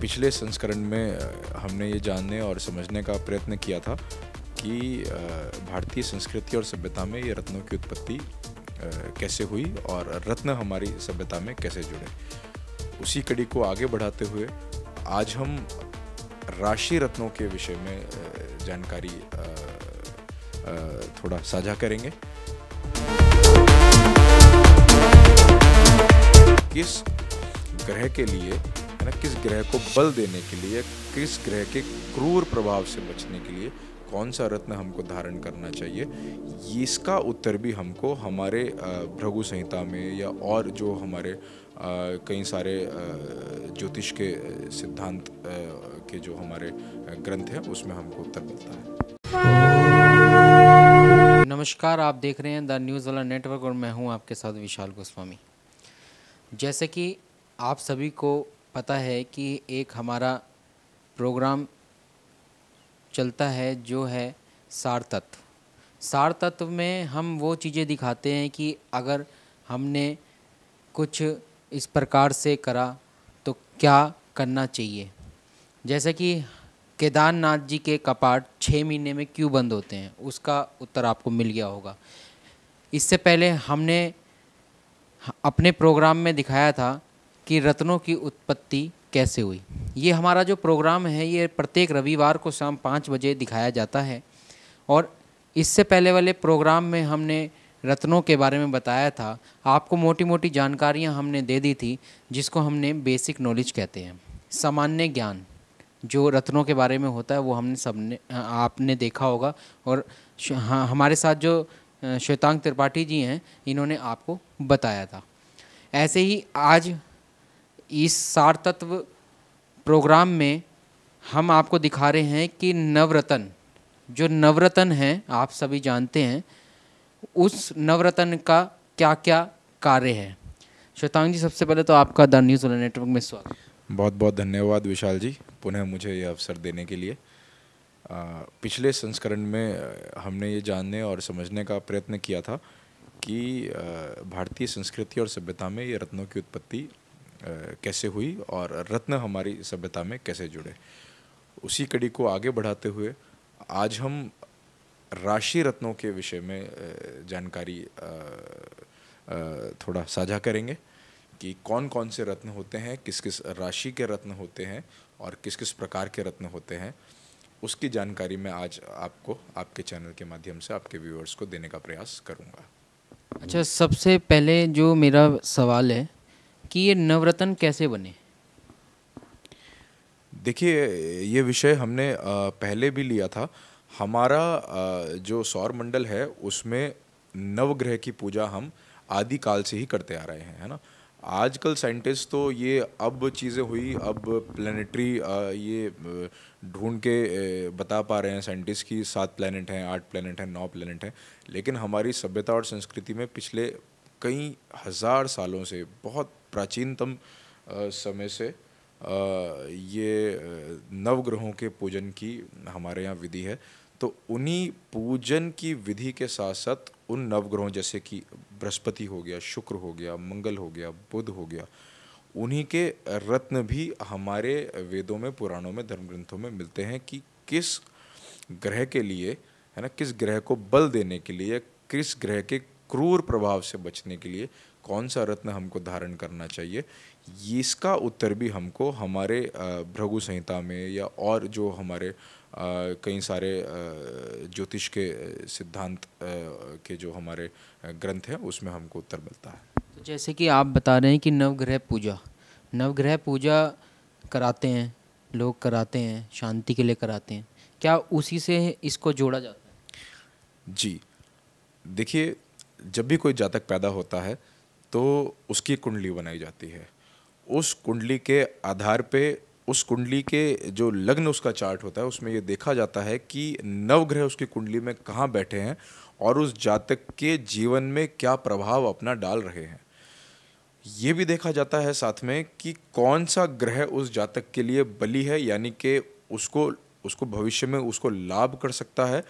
पिछले संस्करण में हमने ये जानने और समझने का प्रयत्न किया था कि भारतीय संस्कृति और सभ्यता में ये रत्नों की उत्पत्ति कैसे हुई और रत्न हमारी सभ्यता में कैसे जुड़े उसी कड़ी को आगे बढ़ाते हुए आज हम राशि रत्नों के विषय में जानकारी थोड़ा साझा करेंगे किस ग्रह के लिए ना किस ग्रह को बल देने के लिए किस ग्रह के क्रूर प्रभाव से बचने के लिए कौन सा रत्न हमको धारण करना चाहिए इसका उत्तर भी हमको हमारे भृगु संहिता में या और जो हमारे कई सारे ज्योतिष के सिद्धांत के जो हमारे ग्रंथ हैं उसमें हमको उत्तर मिलता है नमस्कार आप देख रहे हैं द न्यूज़ वाला नेटवर्क और मैं हूं आपके साथ विशाल गोस्वामी जैसे कि आप सभी को पता है कि एक हमारा प्रोग्राम चलता है जो है सार तत्व सार तत्व में हम वो चीज़ें दिखाते हैं कि अगर हमने कुछ इस प्रकार से करा तो क्या करना चाहिए जैसे कि केदारनाथ जी के कपाट छः महीने में क्यों बंद होते हैं उसका उत्तर आपको मिल गया होगा इससे पहले हमने अपने प्रोग्राम में दिखाया था कि रत्नों की उत्पत्ति कैसे हुई ये हमारा जो प्रोग्राम है ये प्रत्येक रविवार को शाम पाँच बजे दिखाया जाता है और इससे पहले वाले प्रोग्राम में हमने रत्नों के बारे में बताया था आपको मोटी मोटी जानकारियाँ हमने दे दी थी जिसको हमने बेसिक नॉलेज कहते हैं सामान्य ज्ञान जो रत्नों के बारे में होता है वो हमने सबने आपने देखा होगा और हाँ, हमारे साथ जो श्वेतांग त्रिपाठी जी हैं इन्होंने आपको बताया था ऐसे ही आज इस सार तत्व प्रोग्राम में हम आपको दिखा रहे हैं कि नवरत्न जो नवरत्न हैं आप सभी जानते हैं उस नवरत्न का क्या क्या कार्य है श्वेतांग जी सबसे पहले तो आपका द न्यूज़ नेटवर्क में स्वागत बहुत बहुत धन्यवाद विशाल जी पुनः मुझे ये अवसर देने के लिए आ, पिछले संस्करण में हमने ये जानने और समझने का प्रयत्न किया था कि भारतीय संस्कृति और सभ्यता में ये रत्नों की उत्पत्ति कैसे हुई और रत्न हमारी सभ्यता में कैसे जुड़े उसी कड़ी को आगे बढ़ाते हुए आज हम राशि रत्नों के विषय में जानकारी थोड़ा साझा करेंगे कि कौन कौन से रत्न होते हैं किस किस राशि के रत्न होते हैं और किस किस प्रकार के रत्न होते हैं उसकी जानकारी मैं आज आपको आपके चैनल के माध्यम से आपके व्यूअर्स को देने का प्रयास करूँगा अच्छा सबसे पहले जो मेरा सवाल है कि ये नवरत्न कैसे बने देखिए ये विषय हमने पहले भी लिया था हमारा जो सौर मंडल है उसमें नवग्रह की पूजा हम आदि काल से ही करते आ रहे हैं है ना आजकल साइंटिस्ट तो ये अब चीज़ें हुई अब प्लानिटरी ये ढूंढ के बता पा रहे हैं साइंटिस्ट की सात प्लानट हैं आठ प्लानट हैं नौ प्लानट हैं लेकिन हमारी सभ्यता और संस्कृति में पिछले कई हज़ार सालों से बहुत प्राचीनतम समय से ये नवग्रहों के पूजन की हमारे यहाँ विधि है तो उन्हीं पूजन की विधि के साथ साथ उन नवग्रहों जैसे कि बृहस्पति हो गया शुक्र हो गया मंगल हो गया बुध हो गया उन्हीं के रत्न भी हमारे वेदों में पुराणों में धर्म ग्रंथों में मिलते हैं कि किस ग्रह के लिए है ना किस ग्रह को बल देने के लिए किस ग्रह के क्रूर प्रभाव से बचने के लिए कौन सा रत्न हमको धारण करना चाहिए इसका उत्तर भी हमको हमारे भृगु संहिता में या और जो हमारे कई सारे ज्योतिष के सिद्धांत के जो हमारे ग्रंथ हैं उसमें हमको उत्तर मिलता है तो जैसे कि आप बता रहे हैं कि नवग्रह पूजा नवग्रह पूजा कराते हैं लोग कराते हैं शांति के लिए कराते हैं क्या उसी से इसको जोड़ा जाता है जी देखिए जब भी कोई जातक पैदा होता है तो उसकी कुंडली बनाई जाती है उस कुंडली के आधार पे उस कुंडली के जो लग्न उसका चार्ट होता है उसमें ये देखा जाता है कि नवग्रह उसकी कुंडली में कहाँ बैठे हैं और उस जातक के जीवन में क्या प्रभाव अपना डाल रहे हैं ये भी देखा जाता है साथ में कि कौन सा ग्रह उस जातक के लिए बली है यानी कि उसको उसको भविष्य में उसको लाभ कर सकता है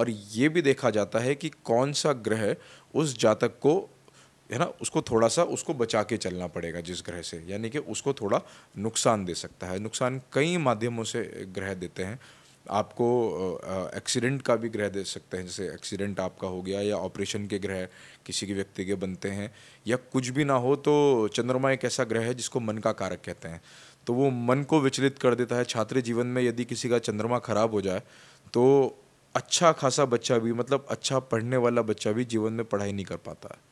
और ये भी देखा जाता है कि कौन सा ग्रह उस जातक को है ना उसको थोड़ा सा उसको बचा के चलना पड़ेगा जिस ग्रह से यानी कि उसको थोड़ा नुकसान दे सकता है नुकसान कई माध्यमों से ग्रह देते हैं आपको एक्सीडेंट का भी ग्रह दे सकते हैं जैसे एक्सीडेंट आपका हो गया या ऑपरेशन के ग्रह किसी के व्यक्ति के बनते हैं या कुछ भी ना हो तो चंद्रमा एक ऐसा ग्रह है जिसको मन का कारक कहते हैं तो वो मन को विचलित कर देता है छात्र जीवन में यदि किसी का चंद्रमा खराब हो जाए तो अच्छा खासा बच्चा भी मतलब अच्छा पढ़ने वाला बच्चा भी जीवन में पढ़ाई नहीं कर पाता है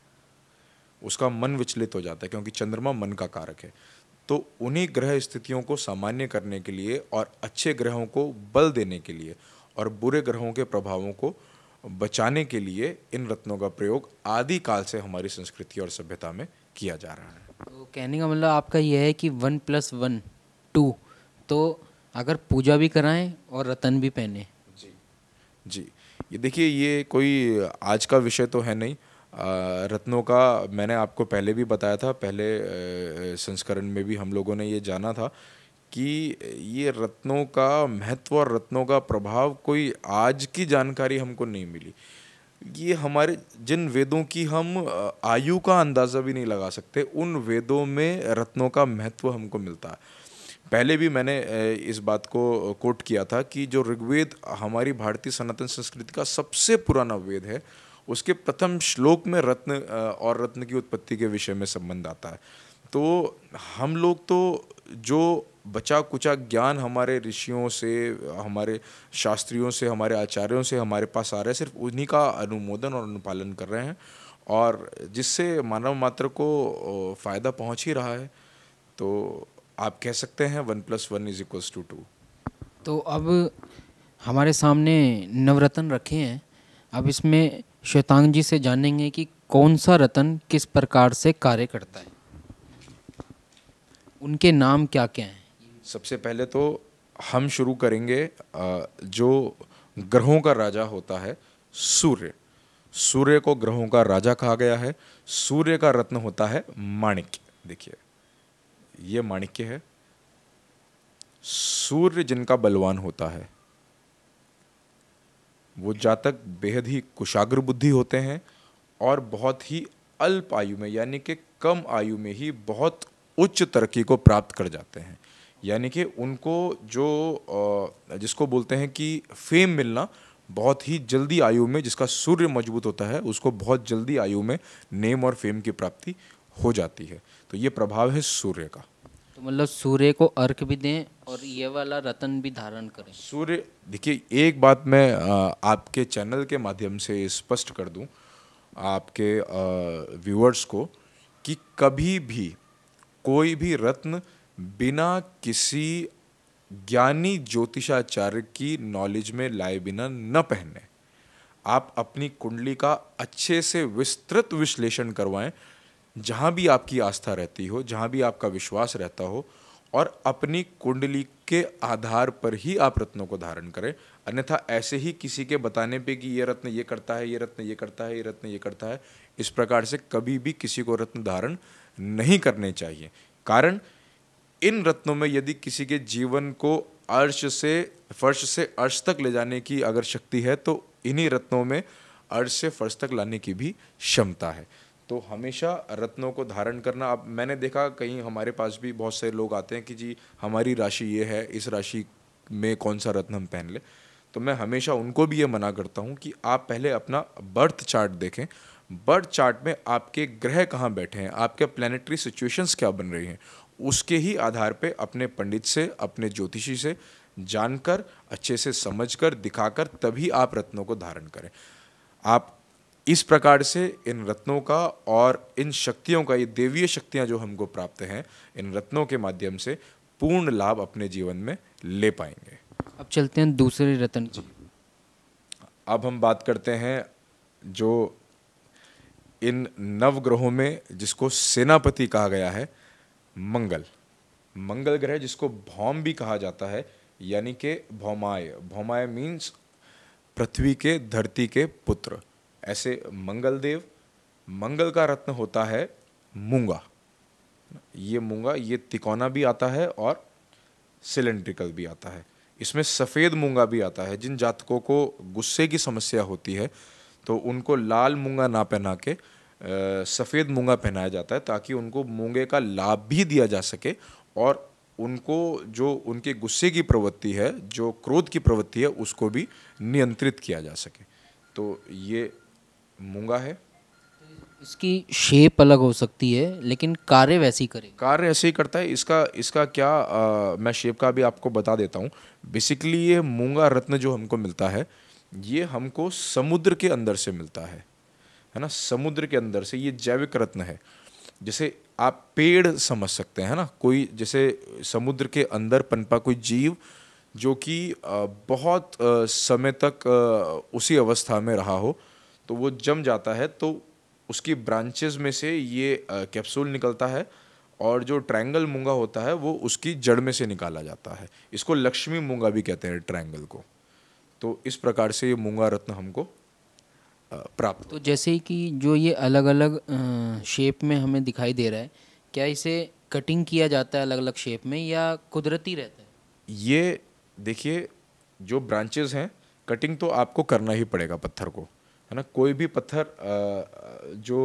उसका मन विचलित हो जाता है क्योंकि चंद्रमा मन का कारक है तो उन्हीं ग्रह स्थितियों को सामान्य करने के लिए और अच्छे ग्रहों को बल देने के लिए और बुरे ग्रहों के प्रभावों को बचाने के लिए इन रत्नों का प्रयोग आदि काल से हमारी संस्कृति और सभ्यता में किया जा रहा है तो कहने का मतलब आपका यह है कि वन प्लस वन टू तो अगर पूजा भी कराएं और रतन भी पहने जी जी ये देखिए ये कोई आज का विषय तो है नहीं रत्नों का मैंने आपको पहले भी बताया था पहले संस्करण में भी हम लोगों ने ये जाना था कि ये रत्नों का महत्व और रत्नों का प्रभाव कोई आज की जानकारी हमको नहीं मिली ये हमारे जिन वेदों की हम आयु का अंदाज़ा भी नहीं लगा सकते उन वेदों में रत्नों का महत्व हमको मिलता है पहले भी मैंने इस बात को कोट किया था कि जो ऋग्वेद हमारी भारतीय सनातन संस्कृति का सबसे पुराना वेद है उसके प्रथम श्लोक में रत्न और रत्न की उत्पत्ति के विषय में संबंध आता है तो हम लोग तो जो बचा कुचा ज्ञान हमारे ऋषियों से हमारे शास्त्रियों से हमारे आचार्यों से हमारे पास आ रहा है सिर्फ उन्हीं का अनुमोदन और अनुपालन कर रहे हैं और जिससे मानव मात्र को फ़ायदा पहुंच ही रहा है तो आप कह सकते हैं one plus one is equals to two तो अब हमारे सामने नवरत्न रखे हैं अब इसमें श्वेतांग जी से जानेंगे कि कौन सा रतन किस प्रकार से कार्य करता है उनके नाम क्या क्या हैं सबसे पहले तो हम शुरू करेंगे जो ग्रहों का राजा होता है सूर्य सूर्य को ग्रहों का राजा कहा गया है सूर्य का रत्न होता है माणिक्य देखिए ये माणिक्य है सूर्य जिनका बलवान होता है वो जातक बेहद ही कुशाग्र बुद्धि होते हैं और बहुत ही अल्प आयु में यानी कि कम आयु में ही बहुत उच्च तरक्की को प्राप्त कर जाते हैं यानी कि उनको जो जिसको बोलते हैं कि फेम मिलना बहुत ही जल्दी आयु में जिसका सूर्य मजबूत होता है उसको बहुत जल्दी आयु में नेम और फेम की प्राप्ति हो जाती है तो ये प्रभाव है सूर्य का तो मतलब सूर्य को अर्घ भी दें और ये वाला रतन भी धारण करें सूर्य देखिए एक बात मैं आपके चैनल के माध्यम से स्पष्ट कर दूं आपके व्यूअर्स को कि कभी भी कोई भी रत्न बिना किसी ज्ञानी ज्योतिषाचार्य की नॉलेज में लाए बिना न पहने आप अपनी कुंडली का अच्छे से विस्तृत विश्लेषण करवाएं जहाँ भी आपकी आस्था रहती हो जहाँ भी आपका विश्वास रहता हो और अपनी कुंडली के आधार पर ही आप रत्नों को धारण करें अन्यथा ऐसे ही किसी के बताने पे कि ये रत्न ये करता है ये रत्न ये करता है ये रत्न ये करता है इस प्रकार से कभी भी किसी को रत्न धारण नहीं करने चाहिए कारण इन रत्नों में यदि किसी के जीवन को अर्श से फर्श से अर्श तक ले जाने की अगर शक्ति है तो इन्हीं रत्नों में अर्श से फर्श तक लाने की भी क्षमता है तो हमेशा रत्नों को धारण करना अब मैंने देखा कहीं हमारे पास भी बहुत से लोग आते हैं कि जी हमारी राशि ये है इस राशि में कौन सा रत्न हम पहन लें तो मैं हमेशा उनको भी ये मना करता हूँ कि आप पहले अपना बर्थ चार्ट देखें बर्थ चार्ट में आपके ग्रह कहाँ बैठे हैं आपके प्लानिटरी सिचुएशंस क्या बन रही हैं उसके ही आधार पे अपने पंडित से अपने ज्योतिषी से जानकर अच्छे से समझकर दिखाकर तभी आप रत्नों को धारण करें आप इस प्रकार से इन रत्नों का और इन शक्तियों का ये देवीय शक्तियाँ जो हमको प्राप्त हैं इन रत्नों के माध्यम से पूर्ण लाभ अपने जीवन में ले पाएंगे अब चलते हैं दूसरे रत्न जी अब हम बात करते हैं जो इन नवग्रहों में जिसको सेनापति कहा गया है मंगल मंगल ग्रह जिसको भौम भी कहा जाता है यानी के भौमाय भौमाय मीन्स पृथ्वी के धरती के पुत्र ऐसे मंगलदेव मंगल का रत्न होता है मूंगा ये मूंगा ये तिकोना भी आता है और सिलेंड्रिकल भी आता है इसमें सफ़ेद मूंगा भी आता है जिन जातकों को गुस्से की समस्या होती है तो उनको लाल मूंगा ना पहना के सफ़ेद मूंगा पहनाया जाता है ताकि उनको मूंगे का लाभ भी दिया जा सके और उनको जो उनके गुस्से की प्रवृत्ति है जो क्रोध की प्रवृत्ति है उसको भी नियंत्रित किया जा सके तो ये मूंगा है इसकी शेप अलग हो सकती है लेकिन कार्य वैसे ही करेगा कार्य ऐसे ही करता है इसका इसका क्या आ, मैं शेप का भी आपको बता देता हूँ बेसिकली ये मूंगा रत्न जो हमको मिलता है ये हमको समुद्र के अंदर से मिलता है है ना समुद्र के अंदर से ये जैविक रत्न है जैसे आप पेड़ समझ सकते हैं ना कोई जैसे समुद्र के अंदर पनपा कोई जीव जो कि बहुत समय तक उसी अवस्था में रहा हो तो वो जम जाता है तो उसकी ब्रांचेस में से ये कैप्सूल निकलता है और जो ट्रायंगल मूंगा होता है वो उसकी जड़ में से निकाला जाता है इसको लक्ष्मी मूंगा भी कहते हैं ट्रायंगल को तो इस प्रकार से ये मूंगा रत्न हमको प्राप्त तो जैसे कि जो ये अलग अलग शेप में हमें दिखाई दे रहा है क्या इसे कटिंग किया जाता है अलग अलग शेप में या कुदरती रहता है ये देखिए जो ब्रांचेज हैं कटिंग तो आपको करना ही पड़ेगा पत्थर को है ना कोई भी पत्थर जो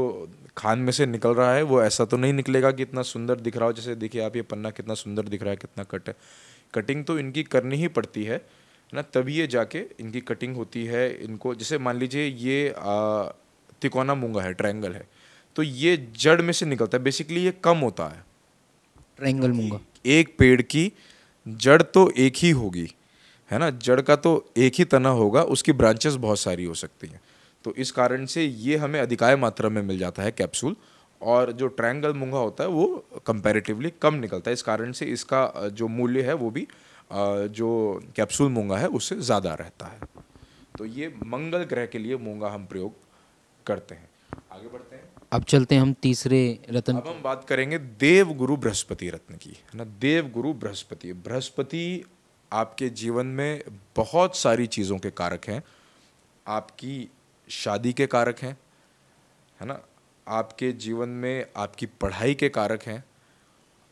खान में से निकल रहा है वो ऐसा तो नहीं निकलेगा कि इतना सुंदर दिख रहा हो जैसे देखिए आप ये पन्ना कितना सुंदर दिख रहा है कितना कट है कटिंग तो इनकी करनी ही पड़ती है ना तभी ये जाके इनकी कटिंग होती है इनको जैसे मान लीजिए ये तिकोना मूंगा है ट्रायंगल है तो ये जड़ में से निकलता है बेसिकली ये कम होता है ट्रायंगल मूंगा एक पेड़ की जड़ तो एक ही होगी है ना जड़ का तो एक ही तना होगा उसकी ब्रांचेस बहुत सारी हो सकती हैं तो इस कारण से ये हमें अधिकाय मात्रा में मिल जाता है कैप्सूल और जो ट्रायंगल मूंगा होता है वो कंपैरेटिवली कम निकलता है इस कारण से इसका जो मूल्य है वो भी जो कैप्सूल मूंगा है उससे ज़्यादा रहता है तो ये मंगल ग्रह के लिए मूंगा हम प्रयोग करते हैं आगे बढ़ते हैं अब चलते हैं हम तीसरे रत्न अब हम बात करेंगे देव गुरु बृहस्पति रत्न की है ना देव गुरु बृहस्पति बृहस्पति आपके जीवन में बहुत सारी चीज़ों के कारक हैं आपकी शादी के कारक हैं है ना आपके जीवन में आपकी पढ़ाई के कारक हैं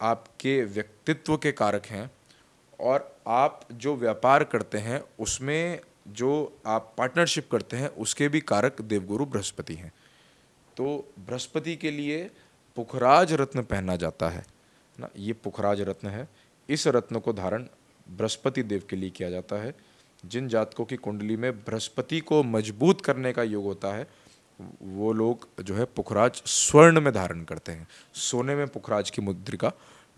आपके व्यक्तित्व के कारक हैं और आप जो व्यापार करते हैं उसमें जो आप पार्टनरशिप करते हैं उसके भी कारक देवगुरु बृहस्पति हैं तो बृहस्पति के लिए पुखराज रत्न पहना जाता है ना ये पुखराज रत्न है इस रत्न को धारण बृहस्पति देव के लिए किया जाता है जिन जातकों की कुंडली में बृहस्पति को मजबूत करने का योग होता है वो लोग जो है पुखराज स्वर्ण में धारण करते हैं सोने में पुखराज की मुद्रिका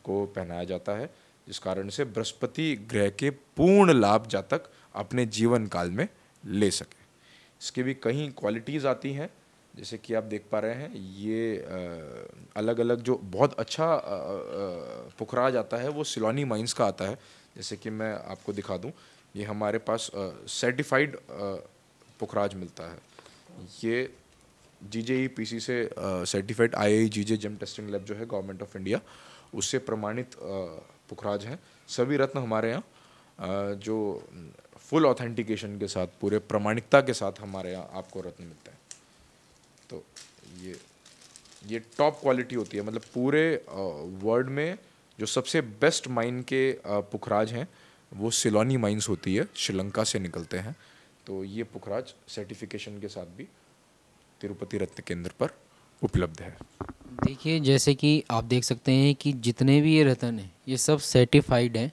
को पहनाया जाता है जिस कारण से बृहस्पति ग्रह के पूर्ण लाभ जातक अपने जीवन काल में ले सके इसके भी कई क्वालिटीज़ आती हैं जैसे कि आप देख पा रहे हैं ये अलग अलग जो बहुत अच्छा पुखराज आता है वो सिलोनी माइंस का आता है जैसे कि मैं आपको दिखा दूं ये हमारे पास सर्टिफाइड पुखराज मिलता है ये जी जे ई पी सी से सर्टिफाइड आई आई जी जे जम टेस्टिंग लैब जो है गवर्नमेंट ऑफ इंडिया उससे प्रमाणित पुखराज हैं सभी रत्न हमारे यहाँ जो फुल ऑथेंटिकेशन के साथ पूरे प्रमाणिकता के साथ हमारे यहाँ आपको रत्न मिलते हैं तो ये ये टॉप क्वालिटी होती है मतलब पूरे वर्ल्ड में जो सबसे बेस्ट माइन के पुखराज हैं वो सिलोनी माइंस होती है श्रीलंका से निकलते हैं तो ये पुखराज सर्टिफिकेशन के साथ भी तिरुपति रत्न केंद्र पर उपलब्ध है देखिए जैसे कि आप देख सकते हैं कि जितने भी ये रतन हैं ये सब सर्टिफाइड हैं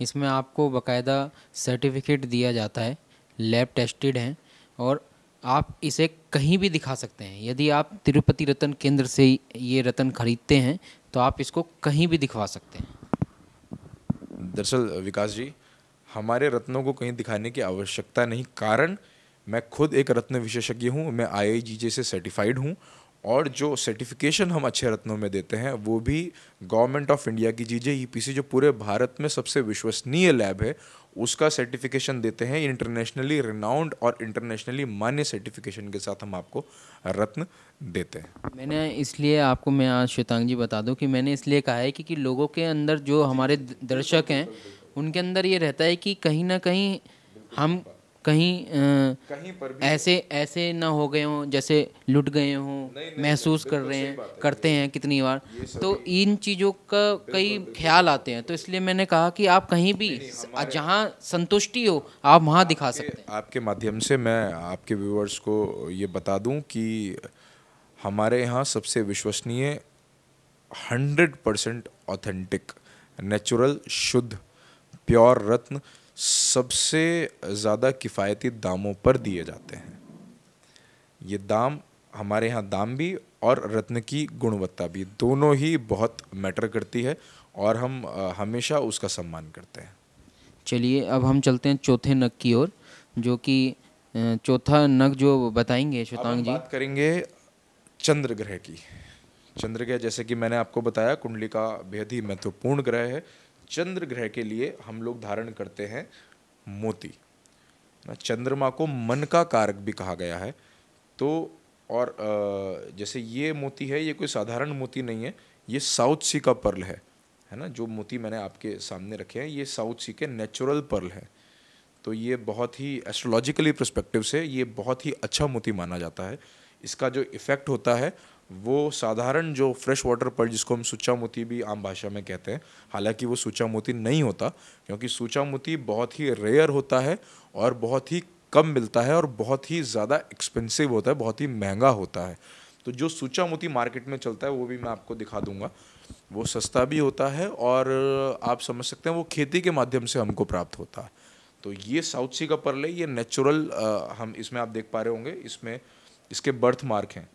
इसमें आपको बकायदा सर्टिफिकेट दिया जाता है लैब टेस्टेड हैं और आप इसे कहीं भी दिखा सकते हैं यदि आप तिरुपति रतन केंद्र से ये रतन खरीदते हैं तो आप इसको कहीं भी दिखवा सकते हैं दरअसल विकास जी हमारे रत्नों को कहीं दिखाने की आवश्यकता नहीं कारण मैं खुद एक रत्न विशेषज्ञ हूँ मैं आई से सर्टिफाइड हूँ और जो सर्टिफिकेशन हम अच्छे रत्नों में देते हैं वो भी गवर्नमेंट ऑफ इंडिया की जी जे e जो पूरे भारत में सबसे विश्वसनीय लैब है उसका सर्टिफिकेशन देते हैं इंटरनेशनली रिनाउंड और इंटरनेशनली मान्य सर्टिफिकेशन के साथ हम आपको रत्न देते हैं मैंने इसलिए आपको मैं आज श्वेतांग जी बता दूं कि मैंने इसलिए कहा है कि, कि लोगों के अंदर जो हमारे दर्शक हैं उनके अंदर ये रहता है कि कहीं ना कहीं हम कहीं कहीं पर भी ऐसे ऐसे ना हो गए हों जैसे लुट गए हों महसूस कर रहे हैं करते हैं कितनी बार तो इन चीज़ों का कई ख्याल आते हैं तो इसलिए मैंने कहा कि आप कहीं भी जहाँ संतुष्टि हो आप वहाँ दिखा सकते हैं आपके माध्यम से मैं आपके व्यूवर्स को ये बता दूँ कि हमारे यहाँ सबसे विश्वसनीय हंड्रेड परसेंट ऑथेंटिक नेचुरल शुद्ध प्योर रत्न सबसे ज़्यादा किफ़ायती दामों पर दिए जाते हैं ये दाम हमारे यहाँ दाम भी और रत्न की गुणवत्ता भी दोनों ही बहुत मैटर करती है और हम हमेशा उसका सम्मान करते हैं चलिए अब हम चलते हैं चौथे नग की ओर जो कि चौथा नग जो बताएंगे श्वेतांग जी बात करेंगे चंद्र ग्रह की चंद्र ग्रह जैसे कि मैंने आपको बताया कुंडली का बेहद ही महत्वपूर्ण ग्रह है चंद्र ग्रह के लिए हम लोग धारण करते हैं मोती ना चंद्रमा को मन का कारक भी कहा गया है तो और जैसे ये मोती है ये कोई साधारण मोती नहीं है ये साउथ सी का पर्ल है है ना जो मोती मैंने आपके सामने रखे हैं ये साउथ सी के नेचुरल पर्ल है तो ये बहुत ही एस्ट्रोलॉजिकली प्रस्पेक्टिव से ये बहुत ही अच्छा मोती माना जाता है इसका जो इफ़ेक्ट होता है वो साधारण जो फ्रेश वाटर पर्ल जिसको हम सूचा मोती भी आम भाषा में कहते हैं हालांकि वो सूचा मोती नहीं होता क्योंकि सूचा मोती बहुत ही रेयर होता है और बहुत ही कम मिलता है और बहुत ही ज़्यादा एक्सपेंसिव होता है बहुत ही महंगा होता है तो जो सूचा मोती मार्केट में चलता है वो भी मैं आपको दिखा दूंगा वो सस्ता भी होता है और आप समझ सकते हैं वो खेती के माध्यम से हमको प्राप्त होता है तो ये साउथ सी का पर्ल है ये नेचुरल हम इसमें आप देख पा रहे होंगे इसमें इसके बर्थ मार्क हैं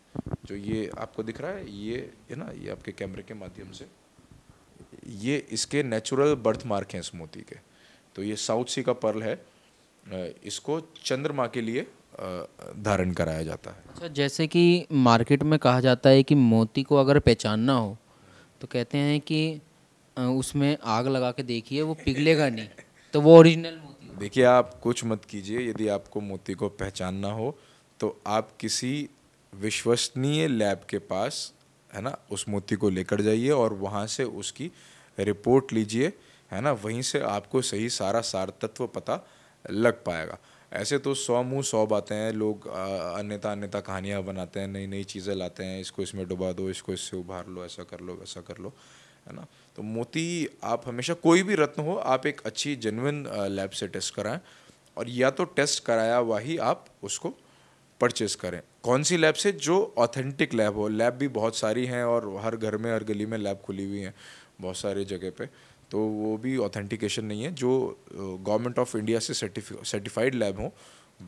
जो ये आपको दिख रहा है ये है ना ये आपके कैमरे के माध्यम से ये इसके नेचुरल बर्थ मार्क हैं इस मोती के तो ये साउथ सी का पर्ल है इसको चंद्रमा के लिए धारण कराया जाता है अच्छा जैसे कि मार्केट में कहा जाता है कि मोती को अगर पहचानना हो तो कहते हैं कि उसमें आग लगा के देखिए वो पिघलेगा नहीं तो वो ओरिजिनल मोती देखिए आप कुछ मत कीजिए यदि आपको मोती को पहचानना हो तो आप किसी विश्वसनीय लैब के पास है ना उस मोती को लेकर जाइए और वहाँ से उसकी रिपोर्ट लीजिए है ना वहीं से आपको सही सारा सार तत्व पता लग पाएगा ऐसे तो सौ मुँह सौ बातें हैं लोग अन्यथा अन्यता कहानियाँ बनाते हैं नई नई चीज़ें लाते हैं इसको इसमें डुबा दो इसको इससे उभार लो ऐसा कर लो वैसा कर लो है ना तो मोती आप हमेशा कोई भी रत्न हो आप एक अच्छी जेनविन लैब से टेस्ट कराएं और या तो टेस्ट कराया हुआ ही आप उसको परचेस करें कौन सी लैब से जो ऑथेंटिक लैब हो लैब भी बहुत सारी हैं और हर घर में हर गली में लैब खुली हुई हैं बहुत सारे जगह पे तो वो भी ऑथेंटिकेशन नहीं है जो गवर्नमेंट ऑफ इंडिया से सर्टिफाइड लैब हो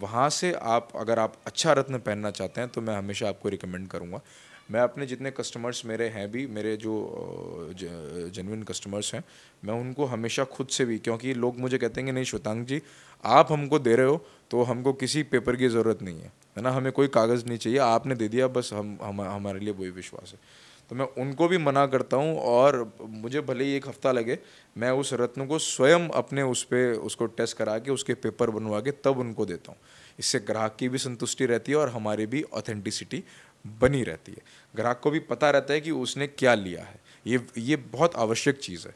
वहाँ से आप अगर आप अच्छा रत्न पहनना चाहते हैं तो मैं हमेशा आपको रिकमेंड करूँगा मैं अपने जितने कस्टमर्स मेरे हैं भी मेरे जो जेनविन कस्टमर्स हैं मैं उनको हमेशा खुद से भी क्योंकि लोग मुझे कहते हैं कि नहीं श्वेतांग जी आप हमको दे रहे हो तो हमको किसी पेपर की ज़रूरत नहीं है है ना हमें कोई कागज़ नहीं चाहिए आपने दे दिया बस हम हम हमारे लिए वही विश्वास है तो मैं उनको भी मना करता हूँ और मुझे भले ही एक हफ़्ता लगे मैं उस रत्न को स्वयं अपने उस पर उसको टेस्ट करा के उसके पेपर बनवा के तब उनको देता हूँ इससे ग्राहक की भी संतुष्टि रहती है और हमारी भी ऑथेंटिसिटी बनी रहती है ग्राहक को भी पता रहता है कि उसने क्या लिया है ये ये बहुत आवश्यक चीज़ है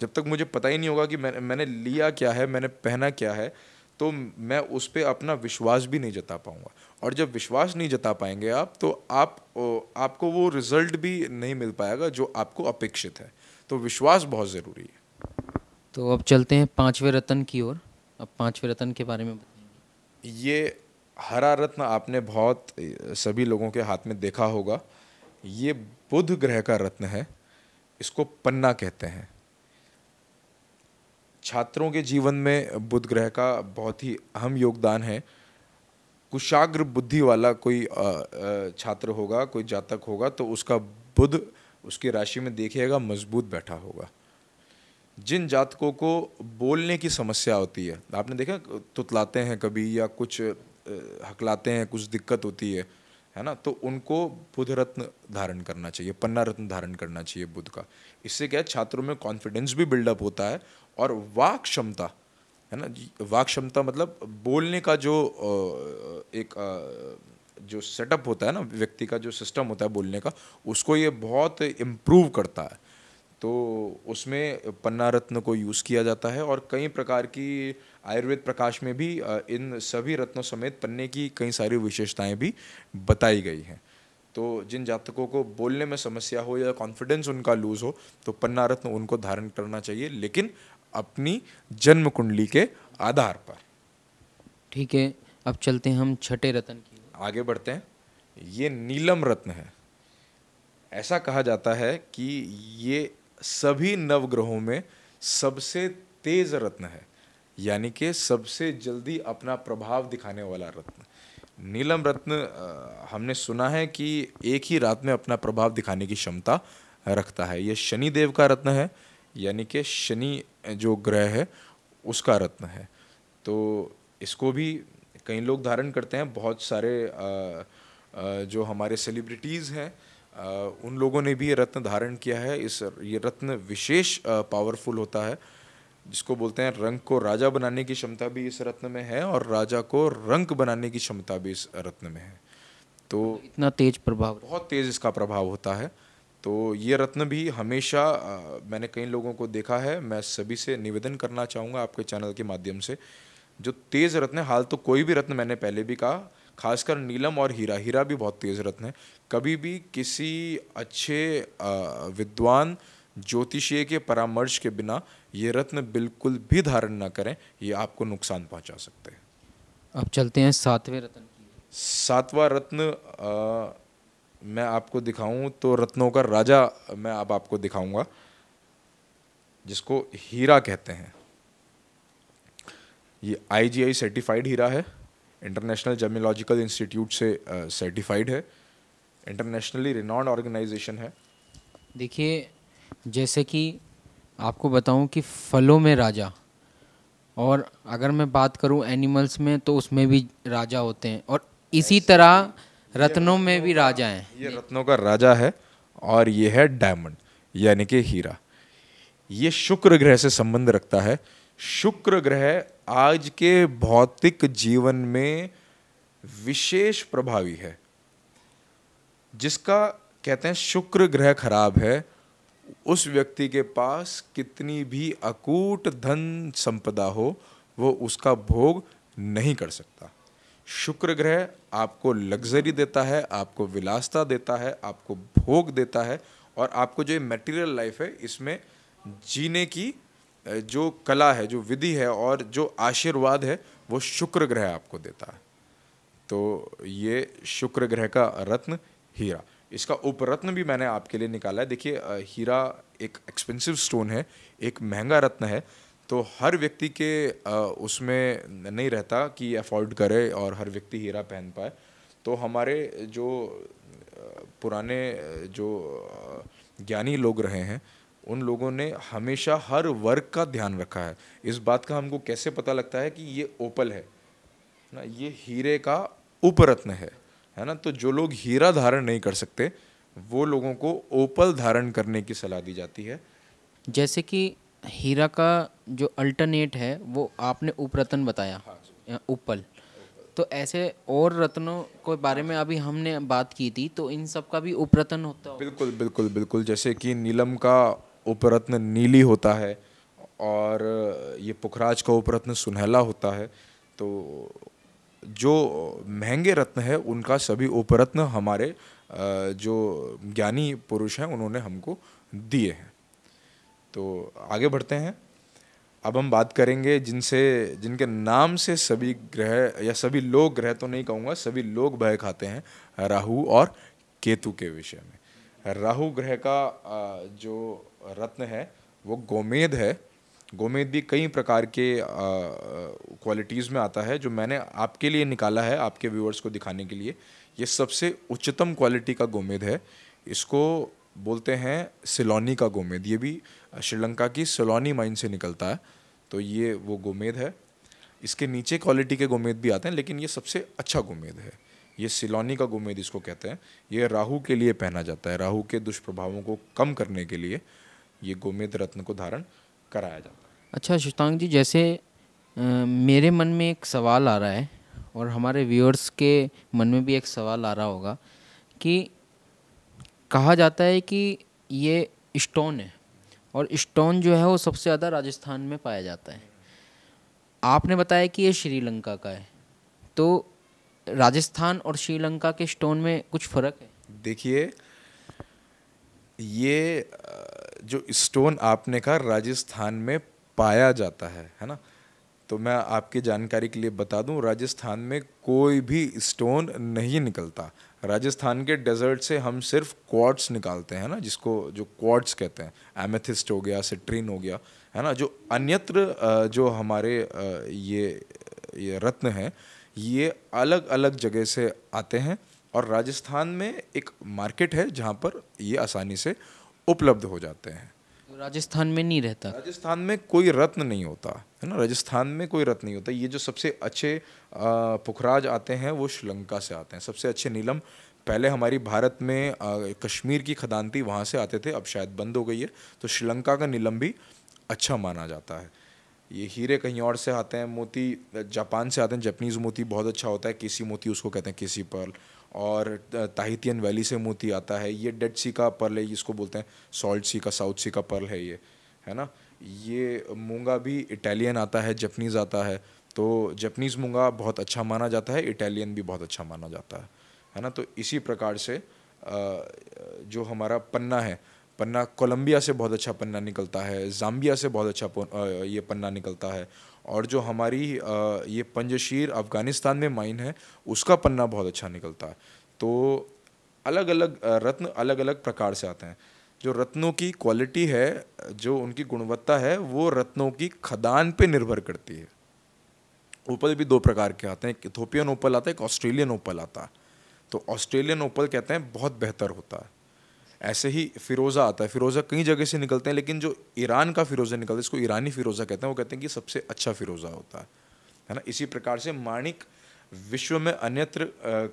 जब तक मुझे पता ही नहीं होगा कि मैं, मैंने लिया क्या है मैंने पहना क्या है तो मैं उस पर अपना विश्वास भी नहीं जता पाऊँगा और जब विश्वास नहीं जता पाएंगे आप तो आप आपको वो रिजल्ट भी नहीं मिल पाएगा जो आपको अपेक्षित है तो विश्वास बहुत ज़रूरी है तो अब चलते हैं पाँचवें रतन की ओर अब पाँचवें रतन के बारे में बताएंगे ये हरा रत्न आपने बहुत सभी लोगों के हाथ में देखा होगा ये बुध ग्रह का रत्न है इसको पन्ना कहते हैं छात्रों के जीवन में बुध ग्रह का बहुत ही अहम योगदान है कुशाग्र बुद्धि वाला कोई छात्र होगा कोई जातक होगा तो उसका बुध उसकी राशि में देखिएगा मजबूत बैठा होगा जिन जातकों को बोलने की समस्या होती है आपने देखा तुतलाते हैं कभी या कुछ हकलाते हैं कुछ दिक्कत होती है है ना तो उनको बुध रत्न धारण करना चाहिए पन्ना रत्न धारण करना चाहिए बुध का इससे क्या है छात्रों में कॉन्फिडेंस भी बिल्डअप होता है और वाक क्षमता है ना वाक क्षमता मतलब बोलने का जो एक जो सेटअप होता है ना व्यक्ति का जो सिस्टम होता है बोलने का उसको ये बहुत इम्प्रूव करता है तो उसमें पन्ना रत्न को यूज़ किया जाता है और कई प्रकार की आयुर्वेद प्रकाश में भी इन सभी रत्नों समेत पन्ने की कई सारी विशेषताएं भी बताई गई हैं तो जिन जातकों को बोलने में समस्या हो या कॉन्फिडेंस उनका लूज हो तो पन्ना रत्न उनको धारण करना चाहिए लेकिन अपनी जन्म कुंडली के आधार पर ठीक है अब चलते हैं हम छठे रत्न की आगे बढ़ते हैं ये नीलम रत्न है ऐसा कहा जाता है कि ये सभी नवग्रहों में सबसे तेज रत्न है यानी कि सबसे जल्दी अपना प्रभाव दिखाने वाला रत्न नीलम रत्न हमने सुना है कि एक ही रात में अपना प्रभाव दिखाने की क्षमता रखता है यह शनि देव का रत्न है यानी कि शनि जो ग्रह है उसका रत्न है तो इसको भी कई लोग धारण करते हैं बहुत सारे आ, आ, जो हमारे सेलिब्रिटीज़ हैं उन लोगों ने भी ये रत्न धारण किया है इस ये रत्न विशेष पावरफुल होता है जिसको बोलते हैं रंग को राजा बनाने की क्षमता भी इस रत्न में है और राजा को रंग बनाने की क्षमता भी इस रत्न में है तो इतना तेज प्रभाव बहुत तेज इसका प्रभाव होता है तो ये रत्न भी हमेशा मैंने कई लोगों को देखा है मैं सभी से निवेदन करना चाहूँगा आपके चैनल के माध्यम से जो तेज़ रत्न हाल तो कोई भी रत्न मैंने पहले भी कहा खासकर नीलम और हीरा हीरा भी बहुत तेज रत्न है कभी भी किसी अच्छे विद्वान ज्योतिषीय के परामर्श के बिना ये रत्न बिल्कुल भी धारण ना करें ये आपको नुकसान पहुंचा सकते हैं अब चलते हैं सातवें रत्न सातवां रत्न आ, मैं आपको दिखाऊं तो रत्नों का राजा मैं अब आपको दिखाऊंगा जिसको हीरा कहते हैं ये आईजीआई सर्टिफाइड हीरा है इंटरनेशनल जर्मिलॉजिकल इंस्टीट्यूट से सर्टिफाइड uh, है इंटरनेशनली रिनॉन्ड ऑर्गेनाइजेशन है देखिए जैसे कि आपको बताऊं कि फलों में राजा और अगर मैं बात करूं एनिमल्स में तो उसमें भी राजा होते हैं और इसी तरह रत्नों में भी राजा हैं ये रत्नों का राजा है और ये है डायमंड यानी कि हीरा ये शुक्र ग्रह से संबंध रखता है शुक्र ग्रह आज के भौतिक जीवन में विशेष प्रभावी है जिसका कहते हैं शुक्र ग्रह खराब है उस व्यक्ति के पास कितनी भी अकूट धन संपदा हो वो उसका भोग नहीं कर सकता शुक्र ग्रह आपको लग्जरी देता है आपको विलासता देता है आपको भोग देता है और आपको जो मेटीरियल लाइफ है इसमें जीने की जो कला है जो विधि है और जो आशीर्वाद है वो शुक्र ग्रह आपको देता है तो ये शुक्र ग्रह का रत्न हीरा इसका उपरत्न भी मैंने आपके लिए निकाला है देखिए हीरा एक एक्सपेंसिव स्टोन है एक महंगा रत्न है तो हर व्यक्ति के उसमें नहीं रहता कि अफोर्ड करे और हर व्यक्ति हीरा पहन पाए तो हमारे जो पुराने जो ज्ञानी लोग रहे हैं उन लोगों ने हमेशा हर वर्ग का ध्यान रखा है इस बात का हमको कैसे पता लगता है कि ये ओपल है ना ये हीरे का उपरत्न है है ना तो जो लोग हीरा धारण नहीं कर सकते वो लोगों को ओपल धारण करने की सलाह दी जाती है जैसे कि हीरा का जो अल्टरनेट है वो आपने उपरत्न बताया हाँ ओपल तो ऐसे और रत्नों के बारे में अभी हमने बात की थी तो इन सब का भी उपरतन होता है बिल्कुल बिल्कुल बिल्कुल जैसे कि नीलम का उपरत्न नीली होता है और ये पुखराज का उपरत्न सुनहला होता है तो जो महंगे रत्न है उनका सभी उपरत्न हमारे जो ज्ञानी पुरुष हैं उन्होंने हमको दिए हैं तो आगे बढ़ते हैं अब हम बात करेंगे जिनसे जिनके नाम से सभी ग्रह या सभी लोग ग्रह तो नहीं कहूँगा सभी लोग भय खाते हैं राहु और केतु के विषय में राहु ग्रह का जो रत्न है वो गोमेद है गोमेद भी कई प्रकार के क्वालिटीज़ में आता है जो मैंने आपके लिए निकाला है आपके व्यूअर्स को दिखाने के लिए ये सबसे उच्चतम क्वालिटी का गोमेद है इसको बोलते हैं सिलोनी का गोमेद ये भी श्रीलंका की सिलोनी माइन से निकलता है तो ये वो गोमेद है इसके नीचे क्वालिटी के गोमेद भी आते हैं लेकिन ये सबसे अच्छा गोमेद है ये सिलोनी का गोमेद इसको कहते हैं ये राहु के लिए पहना जाता है राहु के दुष्प्रभावों को कम करने के लिए ये गोमेद रत्न को धारण कराया जाता है अच्छा शुतांग जी जैसे आ, मेरे मन में एक सवाल आ रहा है और हमारे व्यूअर्स के मन में भी एक सवाल आ रहा होगा कि कहा जाता है कि ये स्टोन है और स्टोन जो है वो सबसे ज़्यादा राजस्थान में पाया जाता है आपने बताया कि ये श्रीलंका का है तो राजस्थान और श्रीलंका के स्टोन में कुछ फ़र्क है देखिए ये जो स्टोन आपने कहा राजस्थान में पाया जाता है है ना तो मैं आपकी जानकारी के लिए बता दूं राजस्थान में कोई भी स्टोन नहीं निकलता राजस्थान के डेजर्ट से हम सिर्फ क्वार्ट्स निकालते हैं ना जिसको जो क्वार्ट्स कहते हैं एमेथिस्ट हो गया सिट्रीन हो गया है ना जो अन्यत्र जो हमारे ये ये रत्न हैं ये अलग अलग जगह से आते हैं और राजस्थान में एक मार्केट है जहाँ पर ये आसानी से उपलब्ध हो जाते हैं राजस्थान में नहीं रहता राजस्थान में कोई रत्न नहीं होता है ना राजस्थान में कोई रत्न नहीं होता ये जो सबसे अच्छे पुखराज आते हैं वो श्रीलंका से आते हैं सबसे अच्छे नीलम पहले हमारी भारत में आ, कश्मीर की खदान थी वहाँ से आते थे अब शायद बंद हो गई है तो श्रीलंका का नीलम भी अच्छा माना जाता है ये हीरे कहीं और से आते हैं मोती जापान से आते हैं जापनीज़ मोती बहुत अच्छा होता है केसी मोती उसको कहते हैं केसी पर्ल और ताहितियन वैली से मोती आता है ये डेड सी का पर्ल है जिसको बोलते हैं सॉल्ट सी का साउथ सी का पर्ल है ये है ना ये मूंगा भी इटालियन आता है जपनीज़ आता है तो जपनीज़ मूंगा बहुत अच्छा माना जाता है इटालियन भी बहुत अच्छा माना जाता है है ना तो इसी प्रकार से जो हमारा पन्ना है पन्ना कोलंबिया से बहुत अच्छा पन्ना निकलता है जाम्बिया से बहुत अच्छा ये पन्ना निकलता है और जो हमारी ये पंजशीर अफ़गानिस्तान में माइन है उसका पन्ना बहुत अच्छा निकलता है तो अलग अलग रत्न अलग अलग प्रकार से आते हैं जो रत्नों की क्वालिटी है जो उनकी गुणवत्ता है वो रत्नों की खदान पे निर्भर करती है ओपल भी दो प्रकार के आते हैं एक इथोपियन ओपल आता है एक ऑस्ट्रेलियन ओपल आता है तो ऑस्ट्रेलियन ओपल कहते हैं बहुत बेहतर होता है ऐसे ही फ़िरोज़ा आता है फ़िरोज़ा कई जगह से निकलते हैं लेकिन जो ईरान का फ़िरोज़ा निकलता है इसको ईरानी फ़िरोज़ा कहते हैं वो कहते हैं कि सबसे अच्छा फ़िरोज़ा होता है है ना इसी प्रकार से माणिक विश्व में अन्यत्र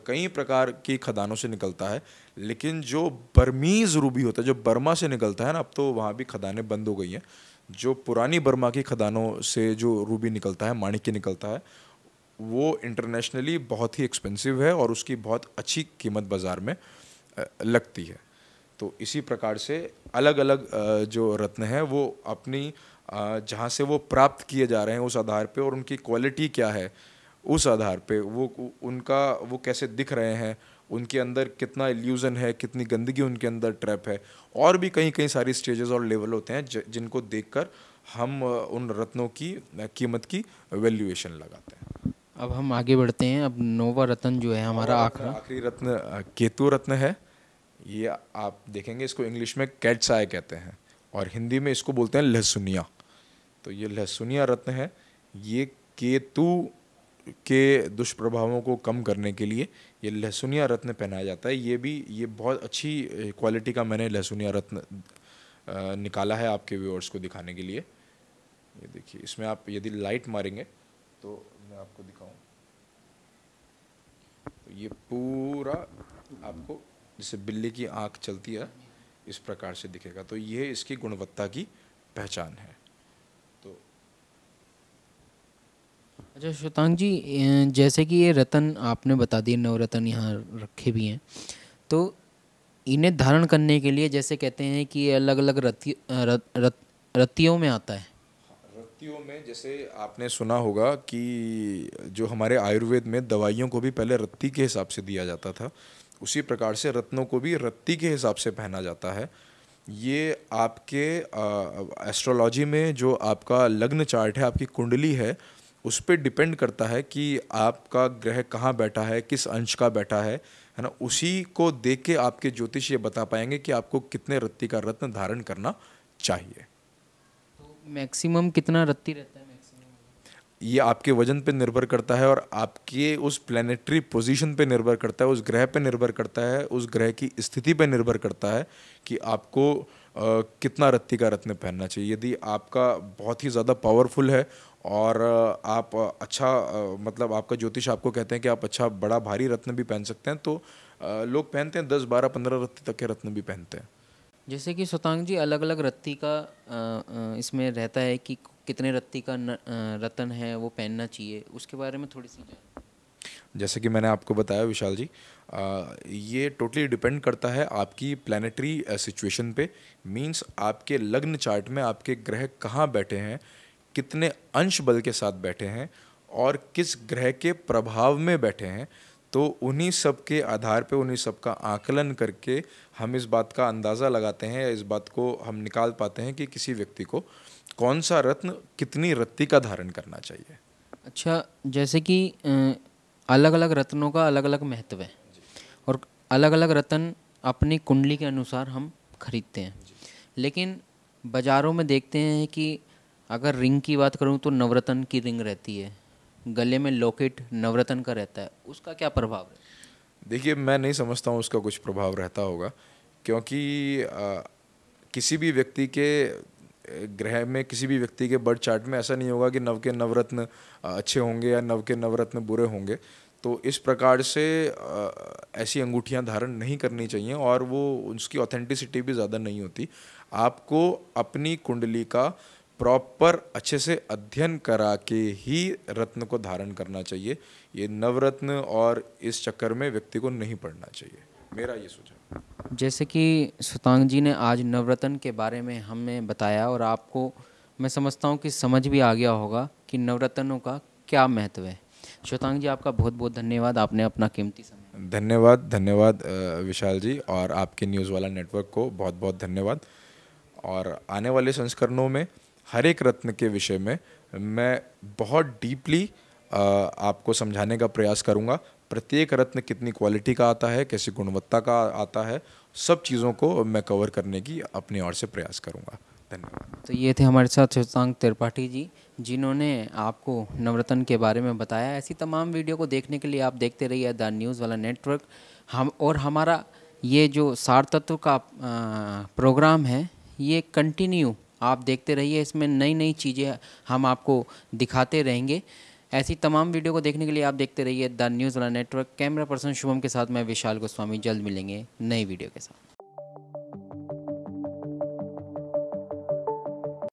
कई प्रकार की खदानों से निकलता है लेकिन जो बर्मीज़ रूबी होता है जो बर्मा से निकलता है ना अब तो वहाँ भी खदानें बंद हो गई हैं जो पुरानी बर्मा की खदानों से जो रूबी निकलता है माणिक्य निकलता है वो इंटरनेशनली बहुत ही एक्सपेंसिव है और उसकी बहुत अच्छी कीमत बाज़ार में लगती है तो इसी प्रकार से अलग अलग जो रत्न हैं वो अपनी जहाँ से वो प्राप्त किए जा रहे हैं उस आधार पे और उनकी क्वालिटी क्या है उस आधार पे वो उनका वो कैसे दिख रहे हैं उनके अंदर कितना इल्यूज़न है कितनी गंदगी उनके अंदर ट्रैप है और भी कई कई सारी स्टेजेस और लेवल होते हैं जिनको देखकर हम उन रत्नों की कीमत की वैल्यूएशन लगाते हैं अब हम आगे बढ़ते हैं अब नोवा रत्न जो है हमारा आखिरी रत्न केतु रत्न है ये आप देखेंगे इसको इंग्लिश में कैट्स आय कहते हैं और हिंदी में इसको बोलते हैं लहसुनिया तो ये लहसुनिया रत्न है ये केतु के दुष्प्रभावों को कम करने के लिए ये लहसुनिया रत्न पहनाया जाता है ये भी ये बहुत अच्छी क्वालिटी का मैंने लहसुनिया रत्न निकाला है आपके व्यूअर्स को दिखाने के लिए ये देखिए इसमें आप यदि लाइट मारेंगे तो मैं आपको दिखाऊं तो ये पूरा आपको जैसे बिल्ली की आँख चलती है इस प्रकार से दिखेगा तो ये इसकी गुणवत्ता की पहचान है तो अच्छा श्वेतांग जी जैसे कि ये रतन आपने बता दिए नवरत्न यहाँ रखे भी हैं तो इन्हें धारण करने के लिए जैसे कहते हैं कि अलग अलग रत्तियों रत, रत, रतियों में आता है हाँ, रतियों में जैसे आपने सुना होगा कि जो हमारे आयुर्वेद में दवाइयों को भी पहले रत्ती के हिसाब से दिया जाता था उसी प्रकार से रत्नों को भी रत्ती के हिसाब से पहना जाता है ये आपके एस्ट्रोलॉजी में जो आपका लग्न चार्ट है आपकी कुंडली है उस पर डिपेंड करता है कि आपका ग्रह कहाँ बैठा है किस अंश का बैठा है है ना उसी को देख के आपके ज्योतिष ये बता पाएंगे कि आपको कितने रत्ती का रत्न धारण करना चाहिए तो मैक्सिमम कितना रत्ती रहता है ये आपके वजन पे निर्भर करता है और आपके उस प्लानिटरी पोजीशन पे निर्भर करता है उस ग्रह पे निर्भर करता है उस ग्रह की स्थिति पे निर्भर करता है कि आपको आ, कितना रत्ती का रत्न पहनना चाहिए यदि आपका बहुत ही ज़्यादा पावरफुल है और आप अच्छा मतलब आपका ज्योतिष आपको कहते हैं कि आप अच्छा बड़ा भारी रत्न भी पहन सकते हैं तो लोग पहनते हैं दस बारह पंद्रह रत्ती तक के रत्न भी पहनते हैं जैसे कि सुतांग जी अलग अलग रत्ती का इसमें रहता है कि कितने रत्ती का न, रतन है वो पहनना चाहिए उसके बारे में थोड़ी सी जैसे कि मैंने आपको बताया विशाल जी आ, ये टोटली डिपेंड करता है आपकी प्लानिटरी सिचुएशन पे मींस आपके लग्न चार्ट में आपके ग्रह कहाँ बैठे हैं कितने अंश बल के साथ बैठे हैं और किस ग्रह के प्रभाव में बैठे हैं तो उन्हीं सब के आधार पे उन्हीं सब का आकलन करके हम इस बात का अंदाज़ा लगाते हैं या इस बात को हम निकाल पाते हैं कि किसी व्यक्ति को कौन सा रत्न कितनी रत्ती का धारण करना चाहिए अच्छा जैसे कि अलग अलग रत्नों का अलग अलग महत्व है और अलग अलग रत्न अपनी कुंडली के अनुसार हम खरीदते हैं लेकिन बाज़ारों में देखते हैं कि अगर रिंग की बात करूँ तो नवरत्न की रिंग रहती है गले में लॉकेट नवरत्न का रहता है उसका क्या प्रभाव है देखिए मैं नहीं समझता हूँ उसका कुछ प्रभाव रहता होगा क्योंकि आ, किसी भी व्यक्ति के ग्रह में किसी भी व्यक्ति के बर्थ चार्ट में ऐसा नहीं होगा कि नव के नवरत्न अच्छे होंगे या नव के नवरत्न बुरे होंगे तो इस प्रकार से ऐसी अंगूठियां धारण नहीं करनी चाहिए और वो उसकी ऑथेंटिसिटी भी ज़्यादा नहीं होती आपको अपनी कुंडली का प्रॉपर अच्छे से अध्ययन करा के ही रत्न को धारण करना चाहिए ये नवरत्न और इस चक्कर में व्यक्ति को नहीं पढ़ना चाहिए मेरा ये सुझाव जैसे कि सुतांग जी ने आज नवरत्न के बारे में हमें बताया और आपको मैं समझता हूँ कि समझ भी आ गया होगा कि नवरत्नों का क्या महत्व है श्वेतांग जी आपका बहुत बहुत धन्यवाद आपने अपना कीमती समय धन्यवाद धन्यवाद विशाल जी और आपके न्यूज़ वाला नेटवर्क को बहुत बहुत धन्यवाद और आने वाले संस्करणों में हर एक रत्न के विषय में मैं बहुत डीपली आपको समझाने का प्रयास करूँगा प्रत्येक रत्न कितनी क्वालिटी का आता है कैसी गुणवत्ता का आता है सब चीज़ों को मैं कवर करने की अपनी ओर से प्रयास करूँगा धन्यवाद तो ये थे हमारे साथ शशांक त्रिपाठी जी जिन्होंने आपको नवरत्न के बारे में बताया ऐसी तमाम वीडियो को देखने के लिए आप देखते रहिए द न्यूज़ वाला नेटवर्क हम और हमारा ये जो सार तत्व का प्रोग्राम है ये कंटिन्यू आप देखते रहिए इसमें नई नई चीज़ें हम आपको दिखाते रहेंगे ऐसी तमाम वीडियो को देखने के लिए आप देखते रहिए द न्यूज़ वाला नेटवर्क कैमरा पर्सन शुभम के साथ मैं विशाल गोस्वामी जल्द मिलेंगे नई वीडियो के साथ